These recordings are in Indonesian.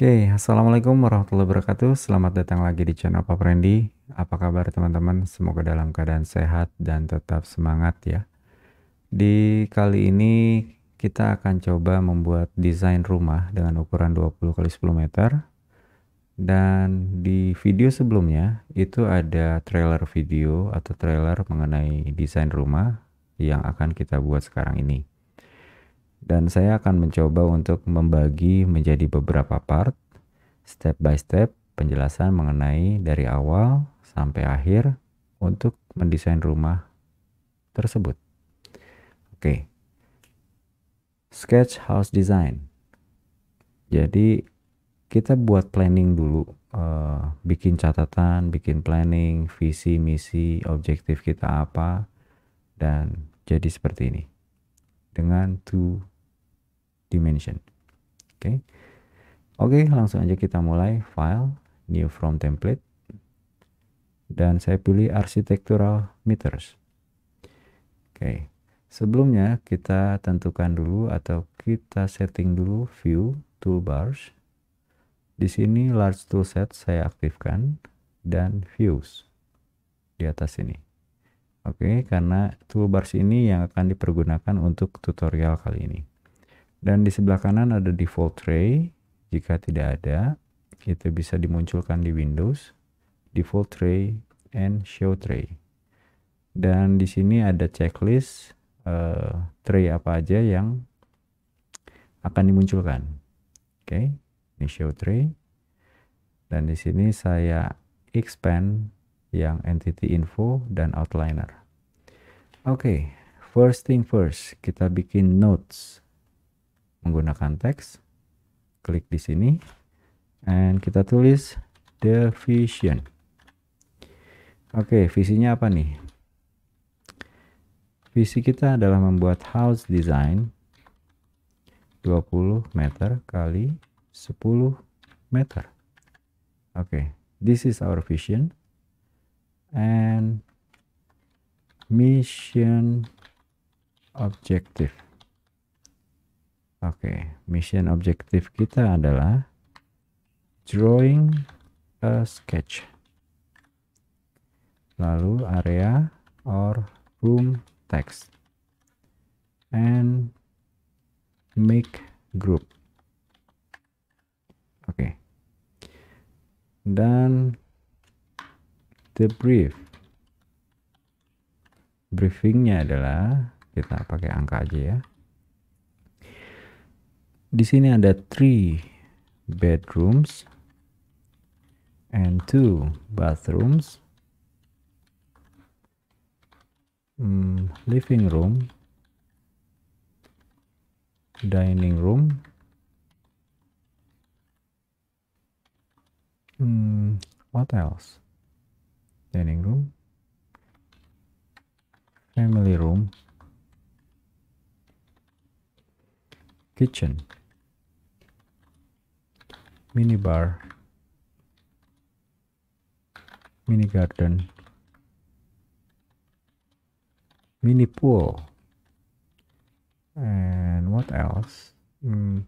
Oke, okay, Assalamualaikum warahmatullahi wabarakatuh. Selamat datang lagi di channel Papa Randy. Apa kabar teman-teman? Semoga dalam keadaan sehat dan tetap semangat ya. Di kali ini kita akan coba membuat desain rumah dengan ukuran 20 x 10 meter. Dan di video sebelumnya itu ada trailer video atau trailer mengenai desain rumah yang akan kita buat sekarang ini dan saya akan mencoba untuk membagi menjadi beberapa part step by step penjelasan mengenai dari awal sampai akhir untuk mendesain rumah tersebut. Oke. Okay. Sketch house design. Jadi kita buat planning dulu, eh, bikin catatan, bikin planning, visi, misi, objektif kita apa dan jadi seperti ini. Dengan to dimension oke okay. oke okay, langsung aja kita mulai file new from template dan saya pilih architectural meters oke okay. sebelumnya kita tentukan dulu atau kita setting dulu view toolbars di sini large toolset saya aktifkan dan views di atas ini. Oke, karena toolbars ini yang akan dipergunakan untuk tutorial kali ini. Dan di sebelah kanan ada default tray. Jika tidak ada, kita bisa dimunculkan di Windows. Default tray and show tray. Dan di sini ada checklist uh, tray apa aja yang akan dimunculkan. Oke, okay. ini show tray. Dan di sini saya expand yang entity info dan outliner. Oke, okay. first thing first, kita bikin notes menggunakan teks. Klik di sini and kita tulis the vision. Oke, okay, visinya apa nih? Visi kita adalah membuat house design 20 meter kali 10 meter. Oke, okay, this is our vision and mission objective. Oke, okay. mission objektif kita adalah drawing a sketch. Lalu area or room text and make group. Oke. Okay. Dan the brief. Briefingnya adalah kita pakai angka aja ya di sini ada three bedrooms and two bathrooms mm, living room dining room Hmm, what else? Dining room, family room, kitchen. Mini bar, mini garden mini pool and what else mm,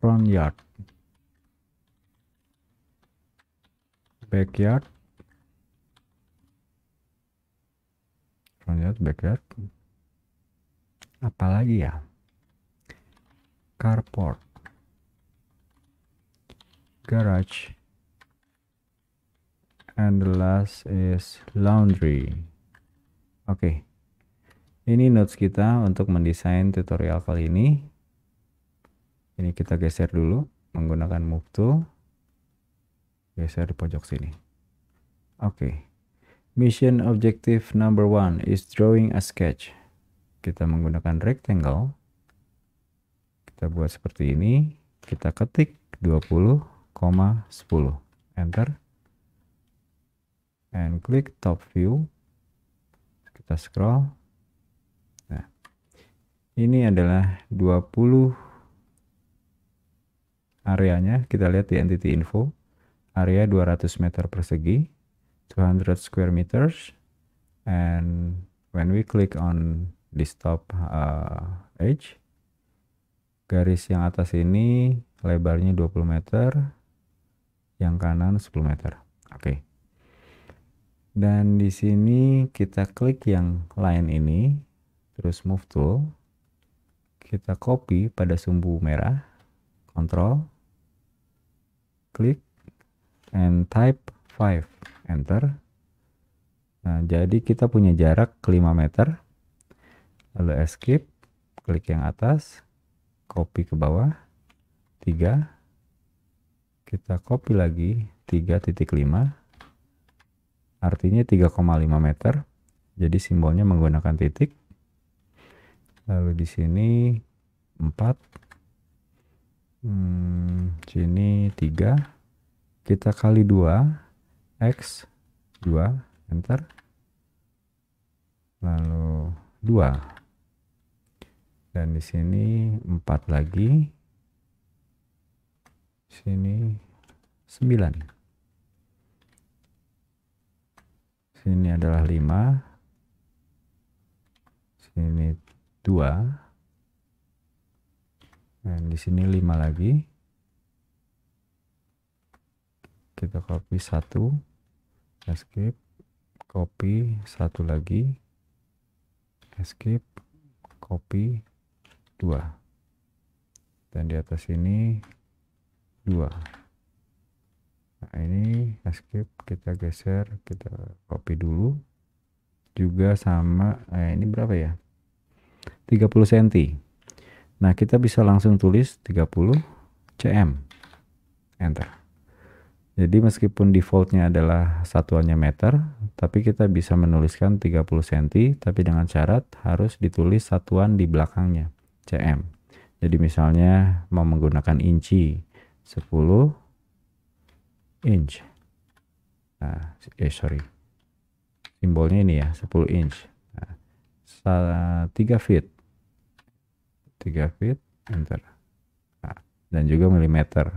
front yard backyard front yard backyard apalagi ya carport garage and the last is laundry oke okay. ini notes kita untuk mendesain tutorial kali ini ini kita geser dulu menggunakan move tool geser di pojok sini oke okay. mission objective number one is drawing a sketch kita menggunakan rectangle kita buat seperti ini kita ketik 20 enter and klik top view kita scroll nah ini adalah 20 areanya kita lihat di entity info area 200 meter persegi 200 square meters and when we click on this top uh, edge garis yang atas ini lebarnya 20 meter yang kanan 10 meter. Oke. Okay. Dan di sini kita klik yang lain ini, terus move tool. Kita copy pada sumbu merah, control, klik, and type 5, enter. Nah, jadi kita punya jarak 5 meter. Lalu escape, klik yang atas, copy ke bawah, 3, kita copy lagi 3.5 artinya 3,5 meter jadi simbolnya menggunakan titik lalu di sini 4 hmm, sini 3 kita kali 2 X 2 enter lalu 2 dan di sini 4 lagi sini 9 sini adalah 5 sini 2 dan di sini 5 lagi kita copy satu escape copy satu lagi escape copy dua dan di atas ini 2 nah ini escape kita geser kita copy dulu juga sama eh, ini berapa ya 30 cm nah kita bisa langsung tulis 30 cm enter jadi meskipun defaultnya adalah satuannya meter tapi kita bisa menuliskan 30 cm tapi dengan syarat harus ditulis satuan di belakangnya cm jadi misalnya mau menggunakan inci 10 inch. Nah, eh sorry. Simbolnya ini ya, 10 inch. Nah, 3 feet. 3 feet, enter. Nah, dan juga milimeter.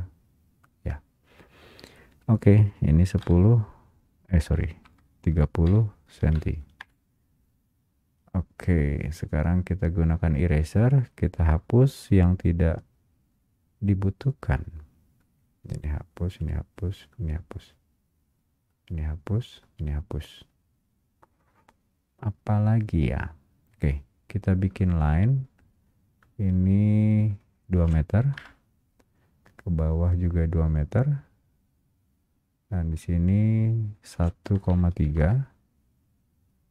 Ya. Oke, okay, ini 10 eh sorry, 30 cm. Oke, okay, sekarang kita gunakan eraser, kita hapus yang tidak dibutuhkan ini hapus ini hapus ini hapus ini hapus ini hapus apalagi ya oke kita bikin line ini 2 meter ke bawah juga 2 meter dan di sini 1,3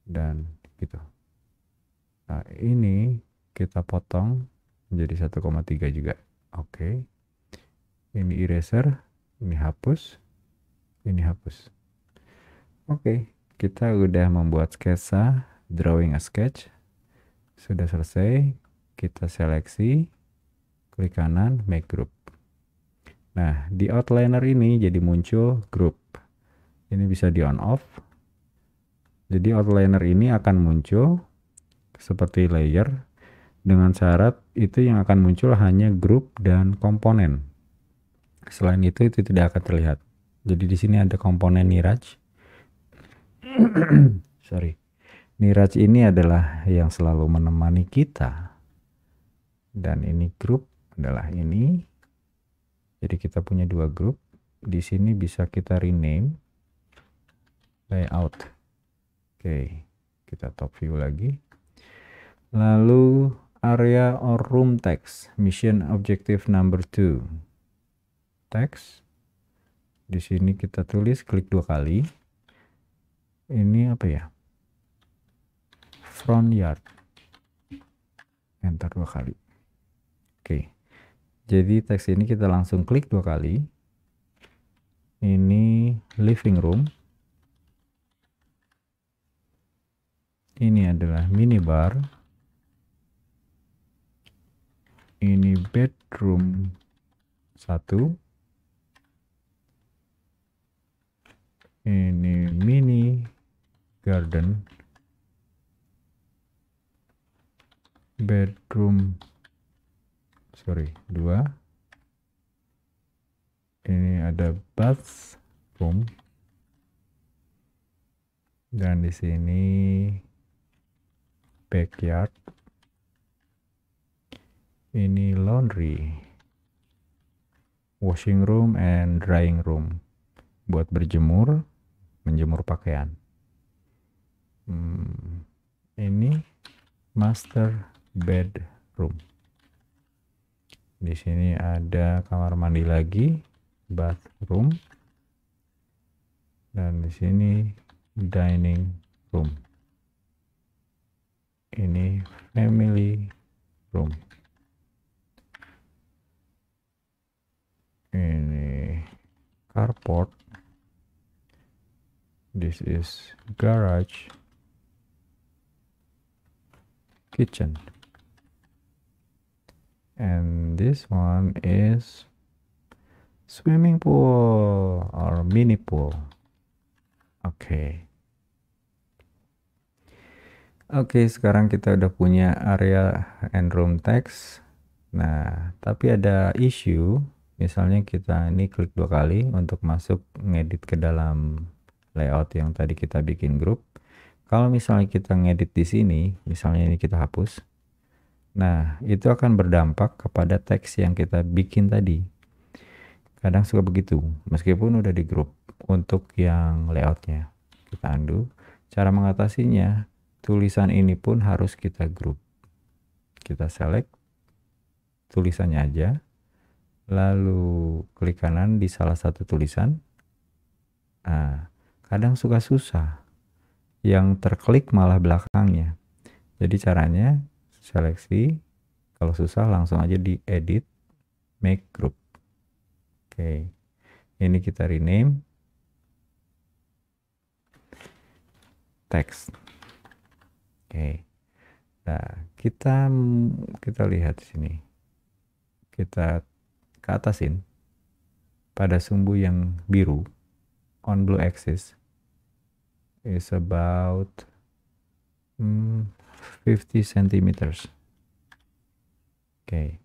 dan gitu nah ini kita potong menjadi 1,3 juga oke ini eraser ini hapus ini hapus oke kita udah membuat sketsa drawing a sketch sudah selesai kita seleksi klik kanan make group nah di outliner ini jadi muncul group ini bisa di on off jadi outliner ini akan muncul seperti layer dengan syarat itu yang akan muncul hanya grup dan komponen Selain itu, itu tidak akan terlihat. Jadi di sini ada komponen niraj. Sorry. Niraj ini adalah yang selalu menemani kita. Dan ini grup adalah ini. Jadi kita punya dua grup. Di sini bisa kita rename layout. Oke, kita top view lagi. Lalu area or room text, mission objective number 2 teks di sini kita tulis klik dua kali ini apa ya front yard enter dua kali oke jadi teks ini kita langsung klik dua kali ini living room ini adalah minibar ini bedroom satu ini mini garden bedroom sorry dua ini ada bathroom dan di sini backyard ini laundry washing room and drying room buat berjemur menjemur pakaian. Hmm, ini master bedroom. Di sini ada kamar mandi lagi, bathroom. Dan di sini dining room. Ini family room. Ini carport this is garage kitchen and this one is swimming pool or mini pool okay oke okay, sekarang kita udah punya area and room text nah tapi ada issue misalnya kita ini klik dua kali untuk masuk ngedit ke dalam layout yang tadi kita bikin grup kalau misalnya kita ngedit di sini misalnya ini kita hapus nah itu akan berdampak kepada teks yang kita bikin tadi kadang suka begitu meskipun udah di grup untuk yang layoutnya kita undo cara mengatasinya tulisan ini pun harus kita grup kita select tulisannya aja lalu klik kanan di salah satu tulisan nah, kadang suka susah. Yang terklik malah belakangnya. Jadi caranya seleksi, kalau susah langsung aja di edit, make group. Oke, ini kita rename text. Oke, nah kita kita lihat sini, kita ke atasin pada sumbu yang biru on blue axis is about mm, 50 centimeters. Okay.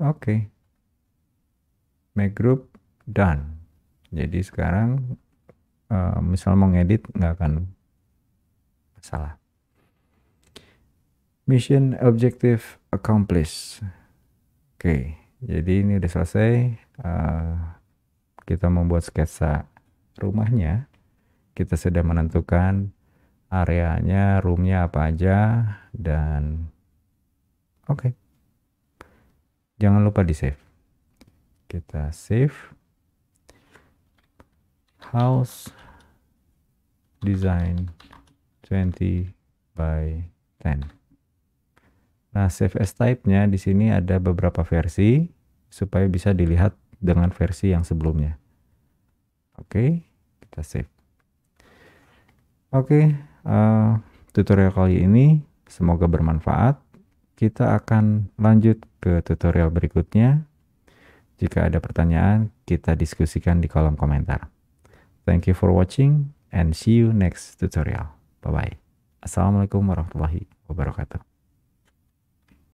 Okay. Make group done. Jadi sekarang uh, misal mau ngedit nggak akan masalah. Mission objective accomplished. Oke, okay. jadi ini udah selesai. Uh, kita membuat sketsa rumahnya, kita sudah menentukan areanya, roomnya apa aja, dan oke. Okay. Jangan lupa di save. Kita save house design 20 by 10. Nah, save as type-nya di sini ada beberapa versi supaya bisa dilihat dengan versi yang sebelumnya. Oke, okay, kita save. Oke, okay, uh, eh, tutorial kali ini semoga bermanfaat. Kita akan lanjut ke tutorial berikutnya. Jika ada pertanyaan, kita diskusikan di kolom komentar. Thank you for watching and see you next tutorial. Bye-bye. Assalamualaikum warahmatullahi wabarakatuh.